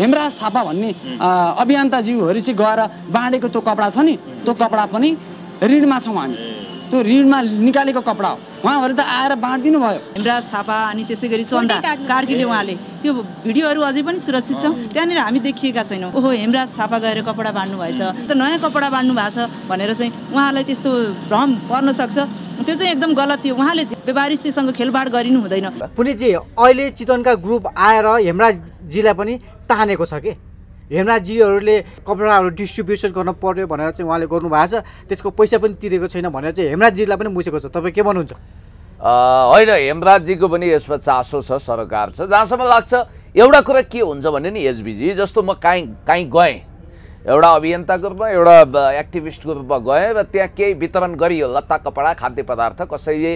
हेमराज थापा भन्ने अभियन्ताज्यूहरू चाहिँ गएर बाँडेको त्यो कपडा छ नि त्यो कपडा पनि ऋणमा छौँ हामी त्यो ऋणमा निकालेको कपडा हो उहाँहरू त आएर बाँडिदिनु भयो हेमराज थापा अनि त्यसै गरी चन्दा कार्कीले उहाँले त्यो भिडियोहरू अझै पनि सुरक्षित छौँ त्यहाँनिर हामी देखिएका छैनौँ ओहो हेमराज थापा गएर कपडा बाँड्नु भएछ त नयाँ कपडा बाँड्नु भएको छ भनेर चाहिँ उहाँलाई त्यस्तो भ्रम पर्न सक्छ त्यो चाहिँ एकदम गलत थियो उहाँले व्यापारीसँग खेलबाड गरिनु हुँदैन पुलिसजी अहिले चितवनका ग्रुप आएर हेमराज हेमराजजीलाई पनि तानेको छ कि हेमराजजीहरूले कपडाहरू डिस्ट्रिब्युसन गर्न पर्यो भनेर चाहिँ उहाँले गर्नुभएको छ त्यसको पैसा पनि तिरेको छैन भनेर चाहिँ हेमराजजीलाई पनि बुझेको छ तपाईँ के भन्नुहुन्छ होइन हेमराजजीको पनि यसमा चासो छ सरकार छ जहाँसम्म लाग्छ एउटा कुरा के हुन्छ भने नि एचबिजी जस्तो म काहीँ काहीँ गएँ एउटा अभियन्ताको रूपमा एउटा एक्टिभिस्टको रूपमा गएँ र त्यहाँ केही वितरण गरियो लत्ता कपडा खाद्य पदार्थ कसैले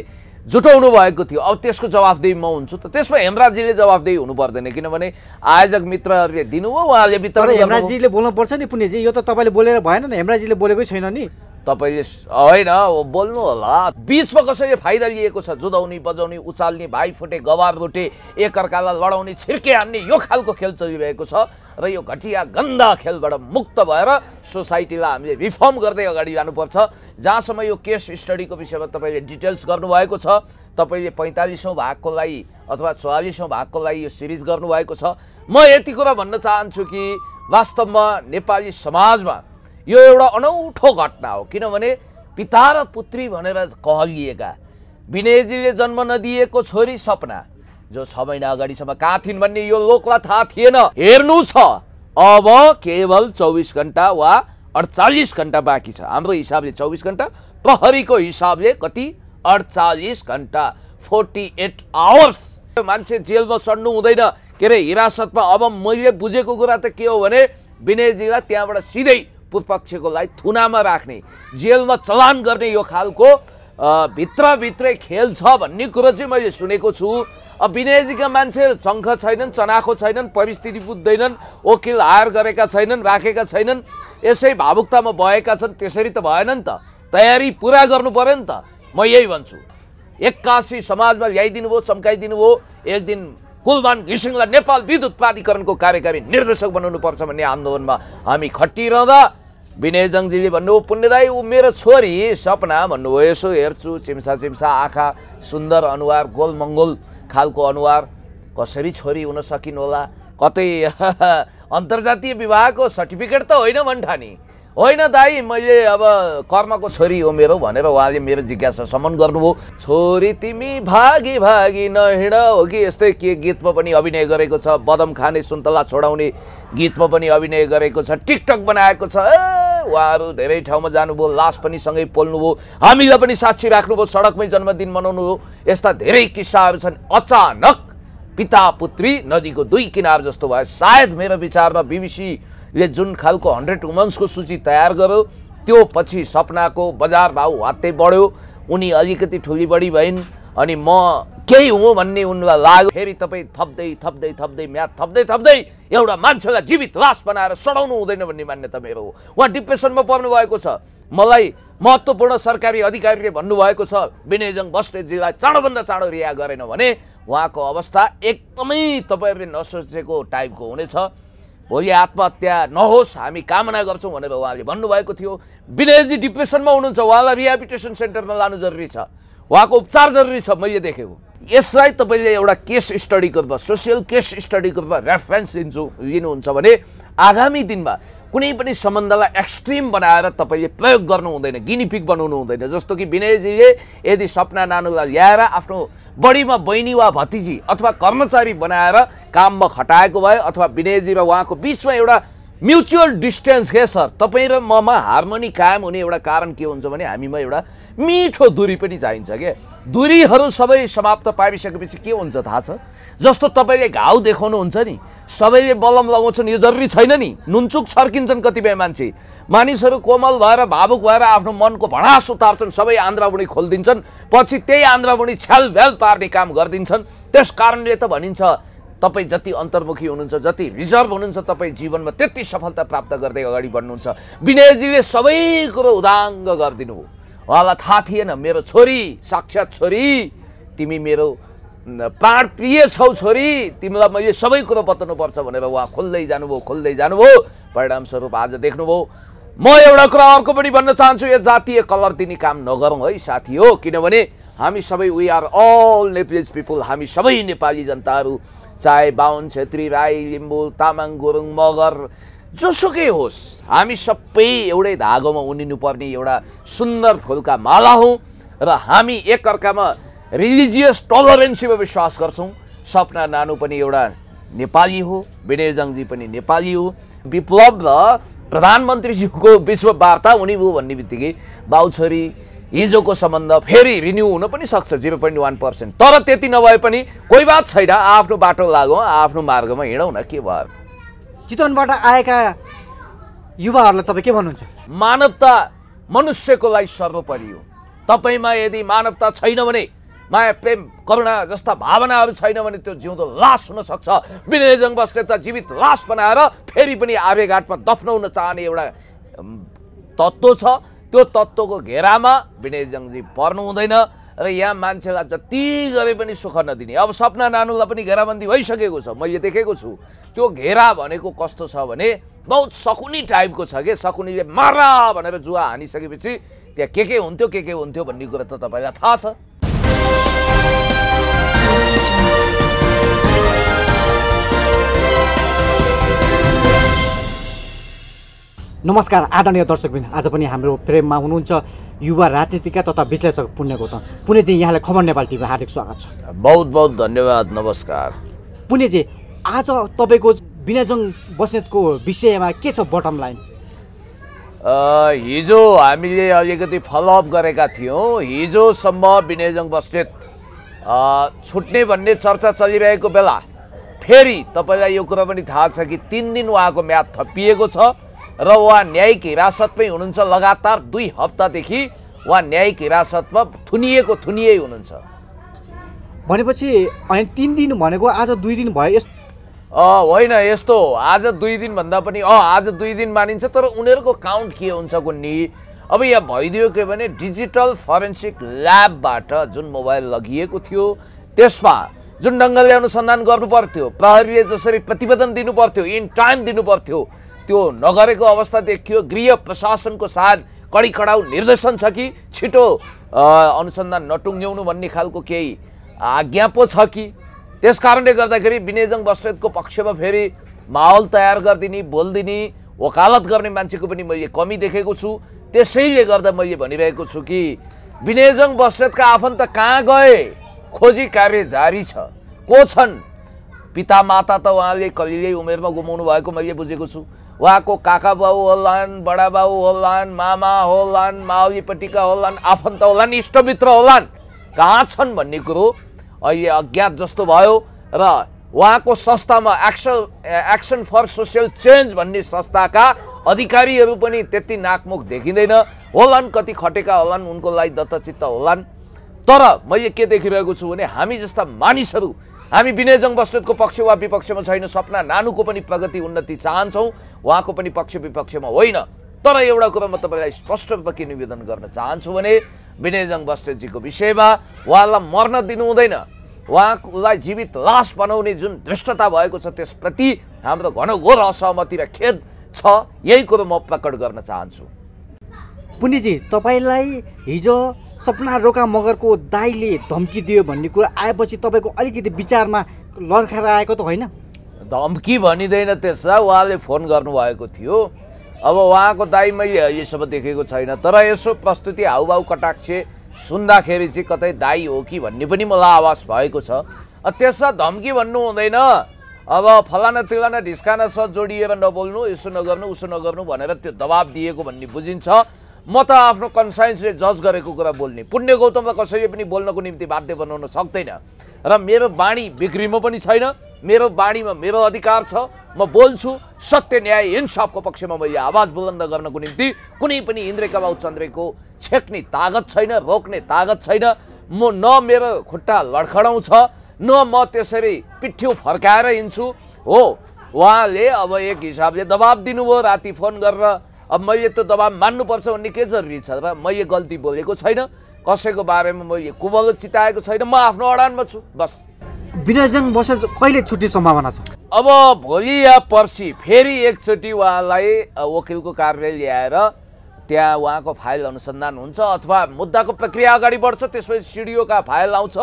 जुटाउनु भएको थियो अब त्यसको जवाफदेही म हुन्छु त त्यसमा हेमराजीले जवाफदेही हुनु पर्दैन किनभने आयोजक मित्रहरूले दिनुभयो उहाँले हेमराजीले बोल्नुपर्छ नि पुण्यजी यो त तपाईँले बोलेर भएन नि हेमराजीले बोलेकै छैन नि तपाईँले होइन बोल्नु होला बिचमा कसरी फाइदा लिएको छ जुदाउने बजाउने उचाल्ने गवार गवाबुटे एकअर्कालाई लडाउने छिर्के हान्ने यो खालको खेल चलिरहेको छ र यो घटिया गन्दा खेलबाट मुक्त भएर सोसाइटीलाई हामीले रिफर्म गर्दै अगाडि जानुपर्छ जहाँसम्म यो केस स्टडीको विषयमा तपाईँले डिटेल्स गर्नुभएको छ तपाईँले पैँतालिसौँ भागको लागि अथवा चौवालिसौँ भागको लागि यो सिरिज गर्नुभएको छ म यति कुरा भन्न चाहन्छु कि वास्तवमा नेपाली समाजमा यो एउटा अनौठो घटना हो किनभने पिता र पुत्री भनेर कहलिएका विनयजीले जन्म नदिएको छोरी सपना जो छ महिना अगाडिसम्म कहाँ थिइन् भन्ने यो लोकलाई थाहा थिएन हेर्नु छ अब केवल चौबिस घन्टा वा अडचालिस घन्टा बाँकी छ हाम्रो हिसाबले चौबिस घन्टा प्रहरीको हिसाबले कति अडचालिस घन्टा फोर्टी एट आवर्स मान्छे जेलमा सड्नु हुँदैन के अरे हिरासतमा अब मैले बुझेको कुरा त के हो भने विनयजीलाई त्यहाँबाट सिधै पक्षकोलाई थुनामा राख्ने जेलमा चलान गर्ने यो खालको भित्रभित्रै खेल छ भन्ने कुरो चाहिँ मैले सुनेको छु अब विनयजीका मान्छे शङ्ख छैनन् चनाखो छैनन् परिस्थिति बुझ्दैनन् वकिल हायर गरेका छैनन् राखेका छैनन् यसै भावुकतामा भएका छन् त्यसरी त भएन नि त तयारी पुरा गर्नु पऱ्यो नि त म यही भन्छु एक्कासी समाजमा ल्याइदिनु भयो चम्काइदिनु भयो एक दिन कुलदान घिसिङलाई नेपाल विद्युत प्राधिकरणको कार्यकारी निर्देशक बनाउनुपर्छ भन्ने आन्दोलनमा हामी खटिरहँदा विनयजङजीले भन्नुभयो पुण्यदाई ऊ मेरो छोरी सपना भन्नुभयो यसो हेर्छु चिम्सा चिम्सा आँखा सुन्दर अनुहार गोलमङ्गोल खालको अनुहार कसरी छोरी हुन सकिनु होला कतै अन्तर्जातीय विवाहको सर्टिफिकेट त होइन भन्ठानी होइन दाई मैले अब कर्मको छोरी हो मेरो भनेर उहाँले मेरो जिज्ञासा समन गर्नुभयो छोरी तिमी भागी भागी नहिँड हो कि यस्तै के गीतमा पनि अभिनय गरेको छ बदम खाने सुन्तला छोडाउने गीतमा पनि अभिनय गरेको छ टिकटक बनाएको छ उहाँहरू धेरै ठाउँमा जानुभयो लास पनि सँगै पोल्नुभयो हामीलाई पनि साक्षी राख्नुभयो सडकमै जन्मदिन मनाउनु हो यस्ता धेरै किस्साहरू छन् अचानक पिता पुत्री नदीको दुई किनार जस्तो भयो सायद मेरो विचारमा बिबिसी ले जुन खालको हन्ड्रेड वुमन्सको सूची तयार गर्यो त्यो पछि सपनाको बजार भाउ हातै बढ्यो उनी अलिकति ठुली बढी भइन् अनि म केही हुँ भन्ने उनलाई लाग्यो फेरि तपाईँ थप्दै थप्दै थप्दै म्याद थप्दै थप्दै एउटा मान्छेलाई जीवित लास बनाएर सडाउनु हुँदैन भन्ने मान्यता मेरो हो उहाँ डिप्रेसनमा पर्नु भएको छ मलाई महत्त्वपूर्ण सरकारी अधिकारीले भन्नुभएको छ विनयजङ बस्टेजीलाई चाँडोभन्दा चाँडो रिहा गरेन भने उहाँको अवस्था एकदमै तपाईँहरूले नसोचेको टाइपको हुनेछ भोलि आत्महत्या नहोस् हामी कामना गर्छौँ भनेर उहाँले भन्नुभएको थियो विनयजी डिप्रेसनमा हुनुहुन्छ उहाँलाई रिहेबिटेसन सेन्टरमा लानु जरुरी छ उहाँको उपचार जरुरी छ मैले देखेको यसलाई तपाईँले एउटा केस स्टडीको रूपमा सोसियल केस स्टडीको रूपमा रेफरेन्स दिन्छु लिनुहुन्छ भने आगामी दिनमा कुनै पनि सम्बन्धलाई एक्सट्रिम बनाएर तपाईँले प्रयोग गर्नु हुँदैन गिनिपिक बनाउनु हुँदैन जस्तो कि विनयजीले यदि सपना नानुलाई ल्याएर आफ्नो बढीमा बहिनी वा भतिजी अथवा कर्मचारी बनाएर काममा खटाएको भए अथवा विनयजी र उहाँको बिचमा एउटा म्युचुअल डिस्टेन्स के सर तपाईँ र ममा हार्मोनी कायम हुने एउटा कारण के हुन्छ भने हामीमा एउटा मिठो दुरी पनि चाहिन्छ के दुरीहरू सबै समाप्त पाइसकेपछि के हुन्छ थाहा छ जस्तो तपाईँले घाउ देखाउनुहुन्छ नि सबैले बलम लगाउँछन् यो जरुरी छैन नि नुनचुक छर्किन्छन् कतिपय मान्छे मानिसहरू कोमल भएर भावुक भएर आफ्नो मनको भडास उतार्छन् सबै आन्द्राबुडी खोलिदिन्छन् पछि त्यही आन्द्राबुडी छ्यालभ्याल पार्ने काम गरिदिन्छन् त्यस कारणले त भनिन्छ तपाईँ जति अन्तर्मुखी हुनुहुन्छ जति रिजर्भ हुनुहुन्छ तपाईँ जीवनमा त्यति सफलता प्राप्त गर्दै अगाडि बढ्नुहुन्छ विनयजीले सबै कुरो उदाङ्ग गरिदिनु हो उहाँलाई थाहा थिएन मेरो छोरी साक्षात छोरी तिमी मेरो प्रिय छौ छोरी तिमीलाई मैले सबै कुरो बताउनुपर्छ भनेर उहाँ खोल्दै जानुभयो खोल्दै जानुभयो परिणामस्वरूप आज देख्नुभयो म एउटा कुरा अर्को पनि भन्न चाहन्छु यो जातीय कलर दिने काम नगरौँ है साथी हो किनभने हामी सबै we are all Nepali people हामी सबै नेपाली जनताहरू चाहे बाहुन छेत्री राई लिम्बू तामाङ गुरुङ मगर जोसुकै होस् हामी सबै एउटै धागोमा उनिनुपर्ने एउटा सुन्दर फुलका माला हौँ र हामी एकअर्कामा रिलिजियस टलरेन्सीमा विश्वास गर्छौँ सपना नानु पनि एउटा नेपाली हो विनयजङजी पनि नेपाली हो विप्लव र प्रधानमन्त्रीजीको विश्व वार्ता हुने भयो भन्ने बित्तिकै बाउछोरी हिजोको सम्बन्ध फेरि रिन्यू हुन पनि सक्छ जिरो पोइन्ट वान पर्सेन्ट तर त्यति नभए पनि कोही बात छैन आफ्नो बाटो लागौँ आफ्नो मार्गमा हिँडौँ न के भयो चितवनबाट आएका युवाहरूलाई तपाईँ के भन्नुहुन्छ मानवता मनुष्यको लागि सर्वोपरि हो तपाईँमा यदि मानवता छैन भने माया प्रेम करुणा जस्ता भावनाहरू छैन भने त्यो जिउँदो लास हुनसक्छ विनयजङ त जीवित लास बनाएर फेरि पनि आवेघाटमा दफ्नाउन चाहने एउटा तत्त्व छ त्यो तत्त्वको घेरामा विनयजङजी पर्नु हुँदैन र यहाँ मान्छेलाई जति गरे पनि सुख नदिने अब सपना नानुलाई पनि घेराबन्दी भइसकेको छ मैले देखेको छु त्यो घेरा भनेको कस्तो छ भने बहुत सकुनी टाइपको छ कि सकुनीले मारा भनेर जुवा हानिसकेपछि त्यहाँ के के हुन्थ्यो के के हुन्थ्यो भन्ने कुरा त तपाईँलाई थाहा छ नमस्कार आदरणीय दर्शकबिन आज पनि हाम्रो प्रेममा हुनुहुन्छ युवा राजनीतिका तथा विश्लेषक पुण्य गौतम पुण्यजी यहाँलाई खबर नेपाल टिभीमा हार्दिक स्वागत छ बहुत बहुत धन्यवाद नमस्कार पुण्यजी आज तपाईँको विनयजङ बस्नेतको विषयमा के छ बटम लाइन हिजो हामीले अलिकति फलोअप गरेका थियौँ हिजोसम्म विनयजङ बस्नेत छुट्ने भन्ने चर्चा चलिरहेको बेला फेरि तपाईँलाई यो कुरा पनि थाहा छ कि तिन दिन उहाँको म्याद थपिएको छ र उहाँ न्यायिक हिरासतमै हुनुहुन्छ लगातार दुई हप्तादेखि उहाँ न्यायिक हिरासतमा थुनिएको थुनिएै हुनुहुन्छ भनेपछि होइन तिन दिन भनेको आज दुई दिन भयो होइन यस्तो आज दुई दिनभन्दा पनि अँ आज दुई दिन मानिन्छ तर उनीहरूको काउन्ट के हुन्छ कुन्नी अब यहाँ भइदियो के भने डिजिटल फरेन्सिक ल्याबबाट जुन मोबाइल लगिएको थियो त्यसमा जुन ढङ्गले अनुसन्धान गर्नु पर्थ्यो प्रहरीले जसरी प्रतिवेदन दिनु पर्थ्यो इन टाइम दिनु पर्थ्यो त्यो नगरेको अवस्था देखियो गृह प्रशासनको साथ कडी कडाउ निर्देशन छ कि छिटो अनुसन्धान नटुङ्ग्याउनु भन्ने खालको केही आज्ञा पो छ कि त्यस कारणले गर्दाखेरि विनयजङ बस्नेतको पक्षमा फेरि माहौल तयार गरिदिने बोलिदिने वकालत गर्ने मान्छेको पनि मैले कमी देखेको छु त्यसैले गर्दा मैले भनिरहेको छु कि विनयजङ बस्नेतका आफन्त कहाँ गए खोजी कार्य जारी छ को छन् पिता माता त उहाँले कहिल्यै उमेरमा गुमाउनु भएको मैले बुझेको छु उहाँको काका बाउ होलान् बाउ होलान् मामा होलान् माओलीपट्टिका होलान् आफन्त होलान् इष्टमित्र होलान् कहाँ छन् भन्ने कुरो अहिले अज्ञात जस्तो भयो र उहाँको संस्थामा action action for social change भन्ने संस्थाका अधिकारीहरू पनि त्यति नाकमुख देखिँदैन होलान् कति खटेका होलान् उनको लागि दत्तचित्त होलान् तर मैले के देखिरहेको छु भने हामी जस्ता मानिसहरू हामी विनयजङ बस्नेतको पक्ष वा विपक्षमा छैन सपना नानुको पनि प्रगति उन्नति चाहन्छौँ उहाँको पनि पक्ष विपक्षमा होइन तर एउटा कुरा म तपाईँलाई स्पष्ट रूपमा के निवेदन गर्न चाहन्छु भने विनयजङ बस्नेतजीको विषयमा उहाँलाई मर्न दिनु हुँदैन उहाँलाई जीवित लास बनाउने जुन दृष्टता भएको छ त्यसप्रति हाम्रो घनघोर असहमति र खेद छ यही कुरो म प्रकट गर्न चाहन्छु पुनिजी तपाईँलाई हिजो सपना रोका मगरको दाईले धम्की दियो भन्ने कुरा आएपछि तपाईँको अलिकति विचारमा लर्खाएर आएको त होइन धम्की भनिँदैन त्यसलाई उहाँले फोन गर्नुभएको थियो अब उहाँको दाई मैले यो देखेको छैन तर यसो प्रस्तुति हाउभाउ कटाक्ष सुन्दाखेरि चाहिँ कतै दाई हो कि भन्ने पनि मलाई आवाज भएको छ त्यसमा धम्की भन्नु हुँदैन अब फलाना तिलाना ढिस्कानासँग जोडिएर नबोल्नु यसो नगर्नु उसो नगर्नु भनेर त्यो दबाब दिएको भन्ने बुझिन्छ म त आफ्नो कन्साइन्सले जज गरेको कुरा बोल्ने पुण्य गौतमलाई कसैले पनि बोल्नको निम्ति बाध्य बनाउन सक्दैन र मेरो बाणी बिक्रीमा पनि छैन मेरो बाणीमा मेरो अधिकार छ म बोल्छु सत्य न्याय इन्साफको पक्षमा मैले आवाज बुलन्द गर्नको निम्ति कुनै पनि इन्द्रेका कबाउ चन्द्रेको छेक्ने तागत छैन रोक्ने तागत छैन म न मेरो खुट्टा लडखडाउँछ न म त्यसरी पिठ्यौ फर्काएर हिँड्छु हो उहाँले अब एक हिसाबले दबाब दिनुभयो राति फोन गरेर अब मैले त्यो दबाब मान्नुपर्छ भन्ने के जरुरी छ अब मैले गल्ती बोलेको छैन कसैको बारेमा मैले कुबल चिताएको छैन म आफ्नो अडानमा छु बस विनयजङ बस कहिले छुट्टी सम्भावना छ अब भोलि या पर्सि फेरि एकचोटि उहाँलाई वकिलको कार्यालय ल्याएर त्यहाँ उहाँको फाइल अनुसन्धान हुन्छ अथवा मुद्दाको प्रक्रिया अगाडि बढ्छ त्यसपछि सिडिओका फाइल आउँछ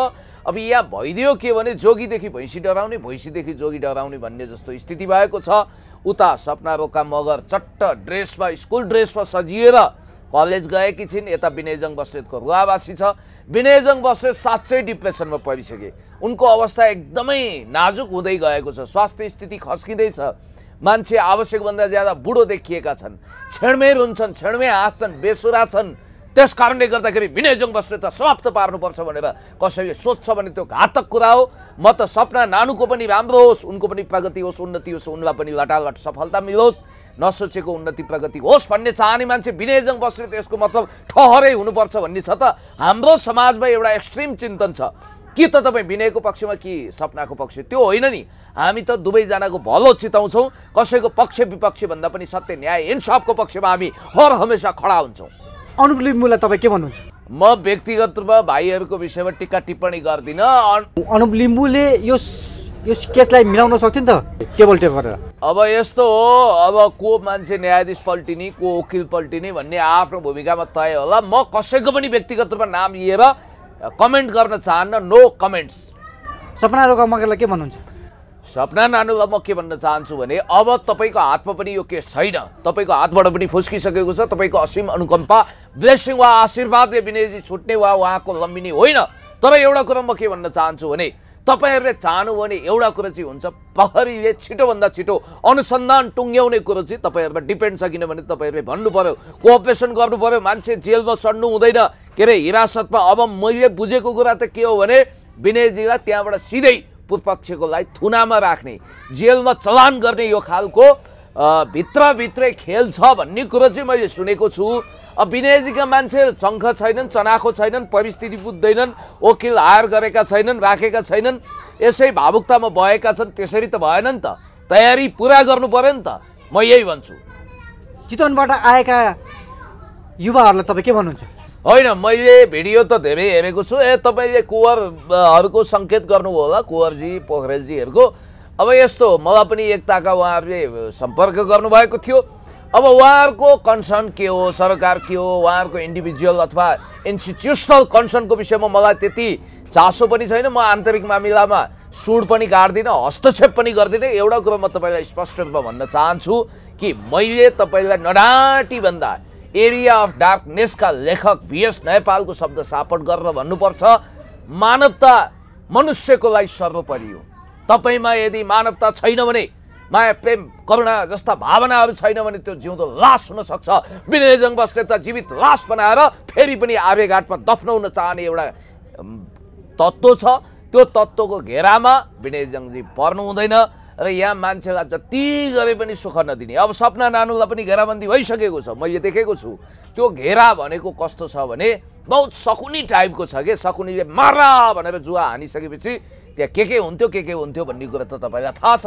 अब यहाँ भइदियो के भने जोगीदेखि भैँसी डराउने भैँसीदेखि जोगी डराउने भन्ने जस्तो स्थिति भएको छ उता सपना रोका मगर चट्ट ड्रेसमा स्कुल ड्रेसमा सजिएर कलेज गएकी छिन् यता विनयजङ बस्नेतको रुवावासी छ विनयजङ बस्नेत साँच्चै डिप्रेसनमा परिसके उनको अवस्था एकदमै नाजुक हुँदै गएको छ स्वास्थ्य स्थिति खस्किँदैछ मान्छे आवश्यकभन्दा ज्यादा बुढो देखिएका छन् छेडमेर हुन्छन् छेडमे हाँस्छन् बेसुरा छन् त्यस कारणले गर्दाखेरि बस्ने त समाप्त पार्नुपर्छ भनेर कसैले सोध्छ भने त्यो घातक कुरा हो म त सपना नानुको पनि राम्रो होस् उनको पनि प्रगति होस् उन्नति होस् उनलाई पनि लटालट सफलता मिलोस् नसोचेको उन्नति प्रगति होस् भन्ने चाहने मान्छे विनयजङ बस्ने यसको मतलब ठहरै हुनुपर्छ भन्ने छ त हाम्रो समाजमा एउटा एक्सट्रिम चिन्तन छ के त तपाईँ विनयको पक्षमा कि सपनाको पक्ष त्यो होइन नि हामी त दुवैजनाको भलो चिताउँछौँ कसैको पक्ष विपक्ष भन्दा पनि सत्य न्याय इन्साफको पक्षमा हामी हर हमेसा खडा हुन्छौँ अनुप तपाईँ के भन्नुहुन्छ म व्यक्तिगत रूपमा भाइहरूको विषयमा टिका टिप्पणी गर्दिन अनुप लिम्बूले यो यो केसलाई मिलाउन सक्थ्यो नि त टेबल टेबल अब यस्तो हो अब को मान्छे न्यायाधीश पल्टिने को वकिल पल्टिने भन्ने आफ्नो भूमिकामा तय होला म कसैको पनि व्यक्तिगत रूपमा नाम लिएर कमेन्ट गर्न चाहन्न नो कमेन्ट्स सपना रोका मगरलाई के भन्नुहुन्छ सपना नानुलाई म के भन्न चाहन्छु भने अब तपाईँको हातमा पनि यो केस छैन तपाईँको हातबाट पनि फुस्किसकेको छ तपाईँको असीम अनुकम्पा ब्लेसिङ वा आशीर्वादले विनयजी छुट्ने वा उहाँको लम्बिनी होइन तर एउटा कुरा म के भन्न चाहन्छु भने तपाईँहरूले चाहनु भने एउटा कुरो चाहिँ हुन्छ प्रहरीले छिटोभन्दा छिटो अनुसन्धान टुङ्ग्याउने कुरो चाहिँ तपाईँहरूमा डिपेन्ड छ किनभने तपाईँहरूले भन्नु पऱ्यो कोअपरेसन गर्नु पऱ्यो मान्छे जेलमा सड्नु हुँदैन के अरे हिरासतमा अब मैले बुझेको कुरा त के हो भने विनयजीलाई त्यहाँबाट सिधै पक्षकोलाई थुनामा राख्ने जेलमा चलान गर्ने यो खालको भित्रभित्रै खेल छ भन्ने कुरो चाहिँ मैले सुनेको छु अब विनयजीका मान्छेहरू शङ्ख छैनन् चनाखो छैनन् परिस्थिति बुझ्दैनन् वकिल हायर गरेका छैनन् राखेका छैनन् यसै भावुकतामा भएका छन् त्यसरी त भएन नि त तयारी पुरा गर्नु पऱ्यो नि त म यही भन्छु चितवनबाट आएका युवाहरूलाई तपाईँ के भन्नुहुन्छ होइन मैले भिडियो त धेरै हेरेको छु ए तपाईँले कुवरहरूको सङ्केत गर्नुभयो होला कुवरजी पोखरेलजीहरूको अब यस्तो मलाई पनि एकताका उहाँहरूले सम्पर्क गर्नुभएको थियो अब उहाँहरूको कन्सर्न के हो सरकार के हो उहाँहरूको इन्डिभिजुअल अथवा इन्स्टिट्युसनल कन्सर्नको विषयमा मलाई त्यति चासो पनि छैन म आन्तरिक मामिलामा सुड पनि गाड्दिनँ हस्तक्षेप पनि गर्दिनँ एउटा कुरा म तपाईँलाई स्पष्ट रूपमा भन्न चाहन्छु कि मैले तपाईँलाई नडाँटीभन्दा एरिया अफ डार्कनेसका लेखक भिएस नेपालको शब्द सापट गरेर भन्नुपर्छ मानवता मनुष्यको लागि सर्वोपरि हो तपाईँमा यदि मानवता छैन भने माया प्रेम करुणा जस्ता भावनाहरू छैन भने त्यो जिउँदो लास हुनसक्छ विनयजङ त जीवित लास बनाएर फेरि पनि आर्यघाटमा दफ्नाउन चाहने एउटा तत्त्व छ त्यो तत्त्वको घेरामा विनयजङजी पर्नु हुँदैन र यहाँ मान्छेलाई जति गरे पनि सुख नदिने अब सपना नानुलाई पनि घेराबन्दी भइसकेको छ मैले देखेको छु त्यो घेरा भनेको कस्तो छ भने बहुत सकुनी टाइपको छ कि सकुनीले मारा भनेर जुवा हानिसकेपछि त्यहाँ के के हुन्थ्यो के के हुन्थ्यो भन्ने कुरा त तपाईँलाई थाहा छ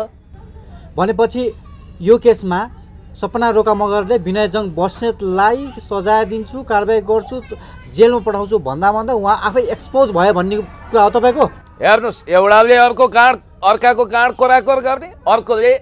भनेपछि यो केसमा सपना रोका मगरले विनयजङ बस्नेतलाई सजाय दिन्छु कारवाही गर्छु जेलमा पठाउँछु भन्दा भन्दा उहाँ आफै एक्सपोज भयो भन्ने कुरा हो तपाईँको हेर्नुहोस् एउटाले अर्को काँड अर्काको काँड कोराकोर गर्ने अर्कोले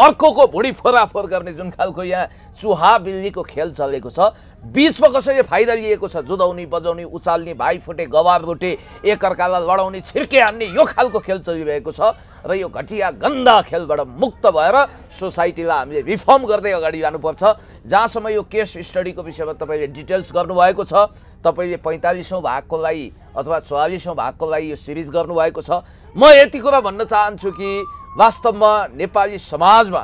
अर्कोको भुँडी फोराफोर गर्ने जुन खालको यहाँ बिल्लीको खेल चलेको छ बिचमा कसैले फाइदा लिएको छ जुदाउने बजाउने उचाल्ने भाइ फुटे गवार फुटे एकअर्कालाई लडाउने छिर्के हान्ने यो खालको खेल चलिरहेको छ र यो घटिया गन्दा खेलबाट मुक्त भएर सोसाइटीलाई हामीले रिफर्म गर्दै अगाडि जानुपर्छ जहाँसम्म यो केस स्टडीको विषयमा तपाईँले डिटेल्स गर्नुभएको छ तपाईँले पैँतालिसौँ भागको लागि अथवा चौवालिसौँ भागको लागि यो सिरिज गर्नुभएको छ म यति कुरा भन्न चाहन्छु कि वास्तवमा नेपाली समाजमा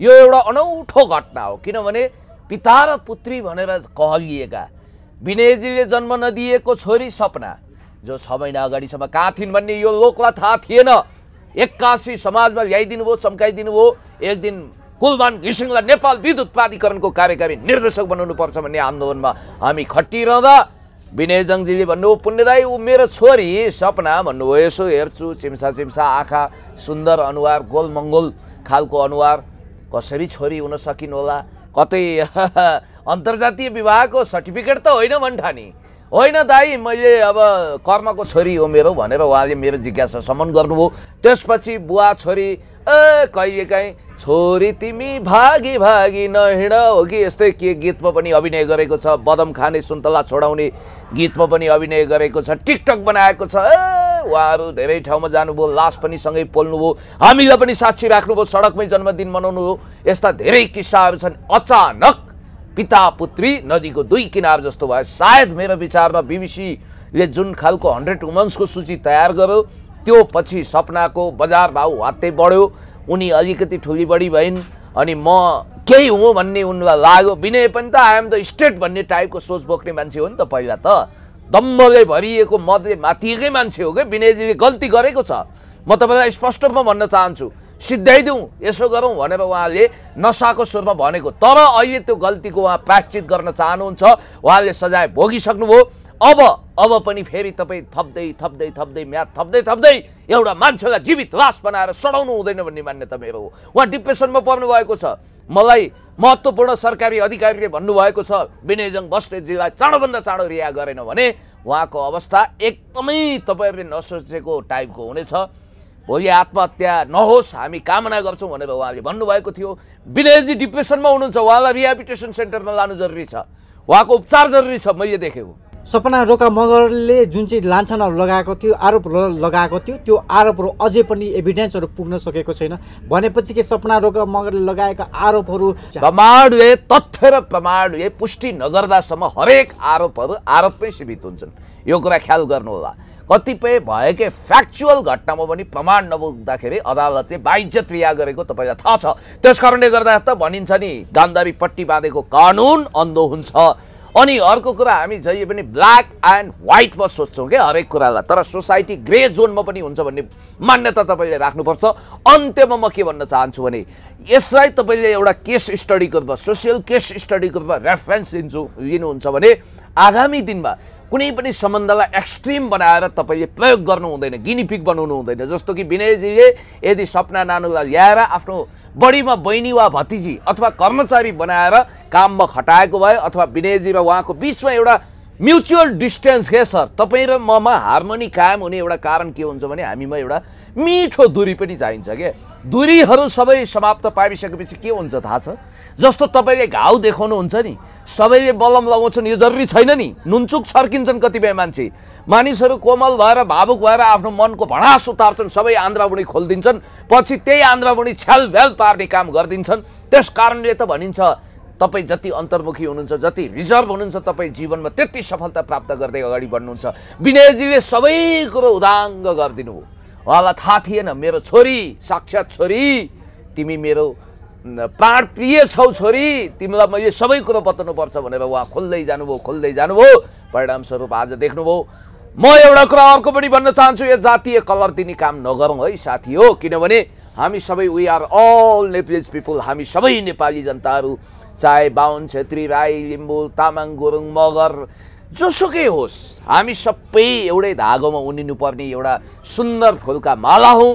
यो एउटा अनौठो घटना हो किनभने पिता र पुत्री भनेर कहलिएका विनयजीले जन्म नदिएको छोरी सपना जो छ महिना अगाडिसम्म कहाँ थिइन् भन्ने यो लोकलाई थाहा थिएन एक्कासी समाजमा ल्याइदिनु भयो चम्काइदिनु भयो एक दिन कुलमान घिसिङलाई नेपाल विद्युत प्राधिकरणको कार्यकारी निर्देशक बनाउनुपर्छ भन्ने आन्दोलनमा हामी खटिरहँदा विनय जङ्गजीले भन्नु पुण्यदाई ऊ मेरो छोरी सपना भन्नुभयो यसो हेर्छु चिम्सा चिम्सा आँखा सुन्दर अनुहार गोलमङ्गोल खालको अनुहार कसरी छोरी हुन सकिनु होला कतै अन्तर्जातीय विवाहको सर्टिफिकेट त होइन भन्ठानी होइन दाई मैले अब कर्मको छोरी हो मेरो भनेर उहाँले मेरो जिज्ञासा समन गर्नुभयो त्यसपछि बुवा छोरी कहिलेकाहीँ छोरी तिमी भागी भागी नहिँड हो कि यस्तै के गीतमा पनि अभिनय गरेको छ बदम खाने सुन्तला छोडाउने गीतमा पनि अभिनय गरेको छ टिकटक बनाएको छ उहाँहरू धेरै ठाउँमा जानुभयो लास पनि सँगै पोल्नुभयो हामीलाई पनि साक्षी राख्नुभयो सडकमै जन्मदिन मनाउनु हो यस्ता धेरै किस्साहरू छन् अचानक पिता पुत्री नदीको दुई किनार जस्तो भयो सायद मेरो विचारमा बिबिसीले जुन खालको हन्ड्रेड वुमन्सको सूची तयार गर्यो त्यो पछि सपनाको बजार भाउ हत्तै बढ्यो उनी अलिकति ठुली बढी भइन् अनि म केही हुँ भन्ने उनलाई लाग्यो विनय पनि त आइएम द स्टेट भन्ने टाइपको सोच बोक्ने मान्छे हो नि त पहिला त दम्बले भरिएको मदले माथिएकै मान्छे हो कि विनयजीले गल्ती गरेको छ म तपाईँलाई स्पष्टमा भन्न चाहन्छु सिध्याइदिउँ यसो गरौँ भनेर उहाँले नसाको स्वरमा भनेको तर अहिले त्यो गल्तीको उहाँ प्रायश्चित गर्न चाहनुहुन्छ उहाँले सजाय भोगिसक्नुभयो अब अब पनि फेरि तपाईँ थप्दै थप्दै थप्दै म्याद थप्दै थप्दै एउटा मान्छेलाई जीवित लास बनाएर सडाउनु हुँदैन भन्ने मान्यता मेरो हो उहाँ डिप्रेसनमा पर्नु भएको छ मलाई महत्त्वपूर्ण सरकारी अधिकारीले भन्नुभएको छ विनयजङ बस्नेतजीलाई चाँडोभन्दा चाँडो रिहा गरेन भने उहाँको अवस्था एकदमै तपाईँहरूले नसोचेको टाइपको हुनेछ भोलि आत्महत्या नहोस् हामी कामना गर्छौँ भनेर उहाँले भन्नुभएको थियो विनयजी डिप्रेसनमा हुनुहुन्छ उहाँलाई रिहाबिटेसन सेन्टरमा लानु जरुरी छ उहाँको उपचार जरुरी छ मैले देखेको सपना रोका मगरले जुन चाहिँ लान्छनहरू लगाएको थियो आरोप लगाएको थियो त्यो आरोपहरू अझै पनि एभिडेन्सहरू पुग्न सकेको छैन भनेपछि के सपना रोका मगरले लगाएका आरोपहरू प्रमाणले तथ्य र प्रमाणले पुष्टि नगर्दासम्म हरेक आरोपहरू आरोपमै सीमित हुन्छन् यो कुरा ख्याल गर्नुहोला कतिपय भएकै फ्याक्चुअल घटनामा पनि प्रमाण नबुग्दाखेरि अदालतले बाइज्जत क्रिया गरेको तपाईँलाई थाहा छ त्यस कारणले गर्दा त भनिन्छ नि गान्धारी पट्टी बाँधेको कानुन अन्धो हुन्छ अनि अर्को कुरा हामी जहिले पनि ब्ल्याक एन्ड व्हाइटमा सोध्छौँ क्या हरेक कुरालाई तर सोसाइटी ग्रे जोनमा पनि हुन्छ भन्ने मान्यता तपाईँले राख्नुपर्छ अन्त्यमा म के भन्न चाहन्छु भने यसलाई तपाईँले एउटा केस स्टडीको रूपमा सोसियल केस स्टडीको रूपमा रेफरेन्स दिन्छु लिनुहुन्छ भने आगामी दिनमा कुनै पनि सम्बन्धलाई एक्सट्रिम बनाएर तपाईँले प्रयोग गर्नु हुँदैन गिनीपिक बनाउनु हुँदैन जस्तो कि विनयजीले यदि सपना नानुलाई ल्याएर आफ्नो बढीमा बहिनी वा भतिजी अथवा कर्मचारी बनाएर काममा खटाएको भए अथवा विनयजी र उहाँको बिचमा एउटा म्युचुअल डिस्टेन्स के सर तपाईँ र ममा हार्मोनी कायम हुने एउटा कारण के हुन्छ भने हामीमा एउटा मिठो दुरी पनि चाहिन्छ क्या दूरीहरू सबै समाप्त पारिसकेपछि के हुन्छ थाहा छ जस्तो तपाईँले घाउ देखाउनुहुन्छ नि सबैले बलम लगाउँछन् यो जरुरी छैन नि नुनचुक छर्किन्छन् कतिपय मान्छे मानिसहरू कोमल भएर भावुक भएर आफ्नो मनको भडास उतार्छन् सबै आन्द्राबुडी खोलिदिन्छन् पछि त्यही आन्द्राबुडी छ्यालभ्याल पार्ने काम गरिदिन्छन् त्यस कारणले त भनिन्छ तपाईँ जति अन्तर्मुखी हुनुहुन्छ जति रिजर्भ हुनुहुन्छ तपाईँ जीवनमा त्यति सफलता प्राप्त गर्दै अगाडि बढ्नुहुन्छ विनयजीले सबै कुरो उदाङ्ग गरिदिनु हो उहाँलाई थाहा थिएन मेरो छोरी साक्षात छोरी तिमी मेरो प्राण प्रिय छौ छोरी तिमीलाई मैले सबै कुरो बताउनुपर्छ भनेर उहाँ खोल्दै जानुभयो खोल्दै जानुभयो परिणामस्वरूप आज देख्नुभयो म एउटा कुरा अर्को पनि भन्न चाहन्छु यो जातीय कलर दिने काम नगरौँ है साथी हो किनभने हामी सबै we are all Nepalese people हामी सबै नेपाली जनताहरू चाहे बाहुन छेत्री राई लिम्बू तामाङ गुरुङ मगर जोसुकै होस् हामी सबै एउटै धागोमा उनिनुपर्ने एउटा सुन्दर फुलका माला हौँ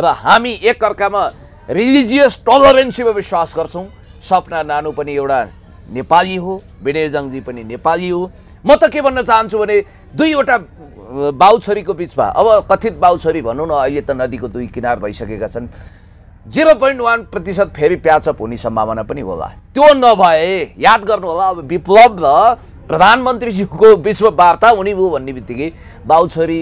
र हामी एकअर्कामा रिलिजियस टलरेन्सीमा विश्वास गर्छौँ सपना नानु पनि एउटा नेपाली हो विनयजङजी पनि नेपाली हो म त के भन्न चाहन्छु भने दुईवटा बाउछोरीको बिचमा अब कथित बाउछोरी भनौँ न अहिले त नदीको दुई किनार भइसकेका छन् जिरो पोइन्ट वान प्रतिशत फेरि प्याचअप हुने सम्भावना पनि होला त्यो नभए याद गर्नु होला अब विप्लव र विश्व विश्ववार्ता हुने भयो भन्ने बित्तिकै बाउछरी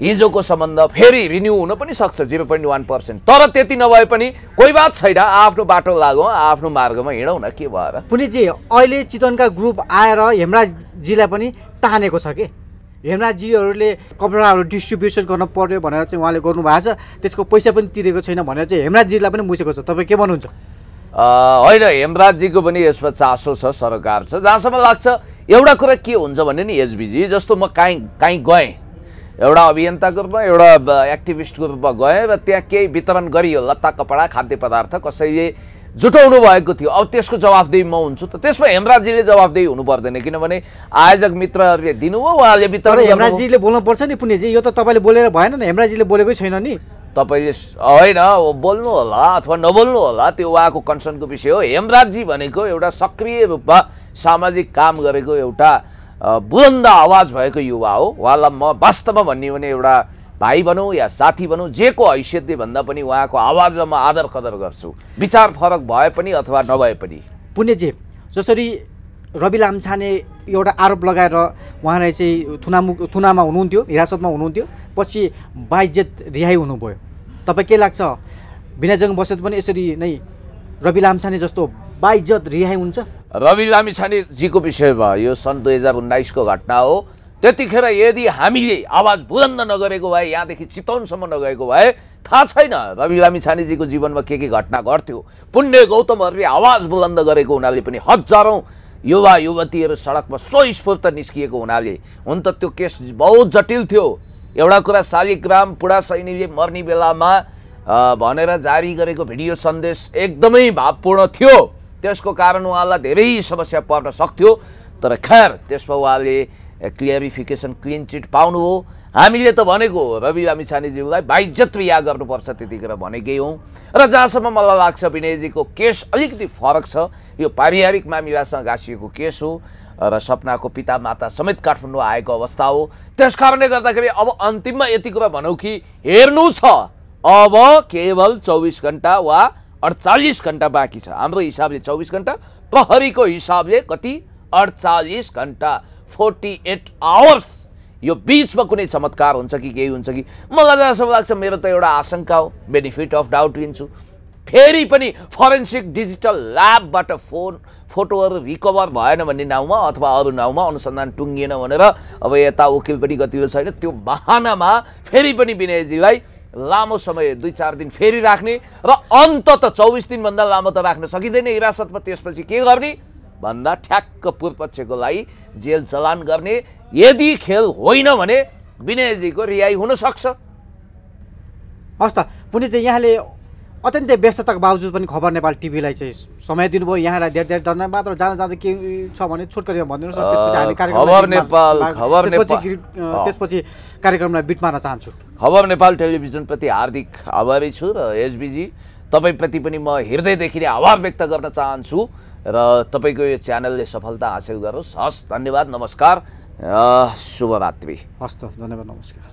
हिजोको सम्बन्ध फेरि रिन्यू हुन पनि सक्छ जिरो पोइन्ट वान पर्सेन्ट तर त्यति नभए पनि कोही बात छैन आफ्नो बाटो लागौँ आफ्नो मार्गमा हिँडौँ न के भएर पुनिजी अहिले चितवनका ग्रुप आएर हेमराजीलाई पनि तानेको छ कि हेमराजीहरूले कपडाहरू डिस्ट्रिब्युसन गर्न पर्यो भनेर चाहिँ उहाँले गर्नुभएको छ त्यसको पैसा पनि तिरेको छैन भनेर चाहिँ हेमराजीलाई पनि बुझेको छ तपाईँ के भन्नुहुन्छ होइन हेमराजजीको पनि यसमा चासो छ सरकार छ जहाँसम्म लाग्छ एउटा कुरा के हुन्छ भने नि एचबिजी जस्तो म काहीँ काहीँ गएँ एउटा अभियन्ताको रूपमा एउटा एक्टिभिस्टको रूपमा गएँ र त्यहाँ केही वितरण गरियो लत्ता कपडा खाद्य पदार्थ कसैले जुटाउनु भएको थियो अब त्यसको जवाबदेही म हुन्छु त त्यसमा हेमराजीले जवाबदेही हुनु पर्दैन किनभने आयोजक मित्रहरूले दिनुभयो उहाँले वितरण हेमराजीले बोल्नुपर्छ नि पुण्यजी यो त तपाईँले बोलेर भएन नि हेमराजीले बोलेकै छैन नि तपाईँले होइन बोल्नु होला अथवा नबोल्नु होला त्यो उहाँको कन्सर्नको विषय हो हेमराजी भनेको एउटा सक्रिय रूपमा सामाजिक काम गरेको एउटा बुलन्द आवाज भएको युवा हो उहाँलाई म वास्तवमा भन्ने भने एउटा भाइ भनौँ या साथी भनौँ जेको हैसियतले भन्दा पनि उहाँको आवाजमा म आदर कदर गर्छु विचार फरक भए पनि अथवा नभए पनि पुण्यजी जसरी रवि लाम्छाने एउटा आरोप लगाएर उहाँलाई चाहिँ थुनामुख थुनामा हुनुहुन्थ्यो हिरासतमा हुनुहुन्थ्यो पछि बाइजेत रिहाई हुनुभयो तपाईँ के लाग्छ भिनाजङ बसेत पनि यसरी नै रवि लामछाने जस्तो बाइजत रिहाई हुन्छ रवि लामिछानेजीको विषयमा यो सन् दुई हजार उन्नाइसको घटना हो त्यतिखेर यदि हामीले आवाज बुलन्द नगरेको भए यहाँदेखि चितवनसम्म नगएको भए थाहा छैन रवि लामिछानेजीको जीवनमा के के घटना घट्थ्यो पुण्य गौतमहरूले आवाज बुलन्द गरेको हुनाले पनि हजारौँ युवा युवतीहरू सडकमा स्वस्फूर्त निस्किएको हुनाले हुन त त्यो केस बहुत जटिल थियो एउटा कुरा शालिग्राम पुरा सैनीले मर्ने बेलामा भनेर जारी गरेको भिडियो सन्देश एकदमै भावपूर्ण थियो त्यसको कारण उहाँलाई धेरै समस्या पर्न सक्थ्यो तर खैर त्यसमा उहाँले क्लियरिफिकेसन क्लिन चिट पाउनु हो हामीले त भनेको रवि लामिछानेज्यूलाई बाइज्जत रिया गर्नुपर्छ त्यतिखेर भनेकै हौँ र जहाँसम्म मलाई लाग्छ विनयजीको केस अलिकति फरक छ यो पारिवारिक मामिलासँग गाँसिएको केस हो र सपनाको पिता माता समेत काठमाडौँ आएको अवस्था हो त्यस कारणले गर्दाखेरि अब अन्तिममा यति कुरा भनौँ कि हेर्नु छ अब केवल चौबिस घन्टा वा अडचालिस घन्टा बाँकी छ हाम्रो हिसाबले चौबिस घन्टा प्रहरीको हिसाबले कति अडचालिस घन्टा फोर्टी एट आवर्स यो बिचमा कुनै चमत्कार हुन्छ कि केही हुन्छ कि मलाई जहाँसम्म लाग्छ मेरो त एउटा आशंका हो बेनिफिट अफ डाउट लिन्छु फेरि पनि फरेन्सिक डिजिटल ल्याबबाट फोन फोटोहरू रिकभर भएन भन्ने नाउँमा अथवा अरू नाउँमा अनुसन्धान टुङ्गिएन भनेर अब यता वकिल पनि गतिलो छैन त्यो बाहनामा फेरि पनि विनयजीलाई लामो समय दुई चार दिन फेरि राख्ने र अन्त त चौबिस दिनभन्दा लामो त राख्न सकिँदैन हिरासतमा त्यसपछि के गर्ने भन्दा ठ्याक्क पूर्वपक्षको लागि जेल चलान गर्ने यदि खेल होइन भने विनयजीको रिहाई हुनसक्छ हस् त चाहिँ यहाँले अत्यन्तै व्यस्तताको बावजुद पनि खबर नेपाल टिभीलाई चाहिँ समय दिनुभयो यहाँलाई धेरै धेरै धन्यवाद मात्र जाँदा जाँदा के छ भने छोटकरीमा भनिदिनुहोस् त्यसपछि कार्यक्रमलाई बिट मार्न चाहन्छु खबर नेपाल टेलिभिजनप्रति हार्दिक आभारी छु र एसबिजी तपाईँप्रति पनि म हृदयदेखि नै आभार व्यक्त गर्न चाहन्छु र तपाईँको यो च्यानलले सफलता हासिल गरोस् हस् धन्यवाद नमस्कार शुभरात्रि हस् त धन्यवाद नमस्कार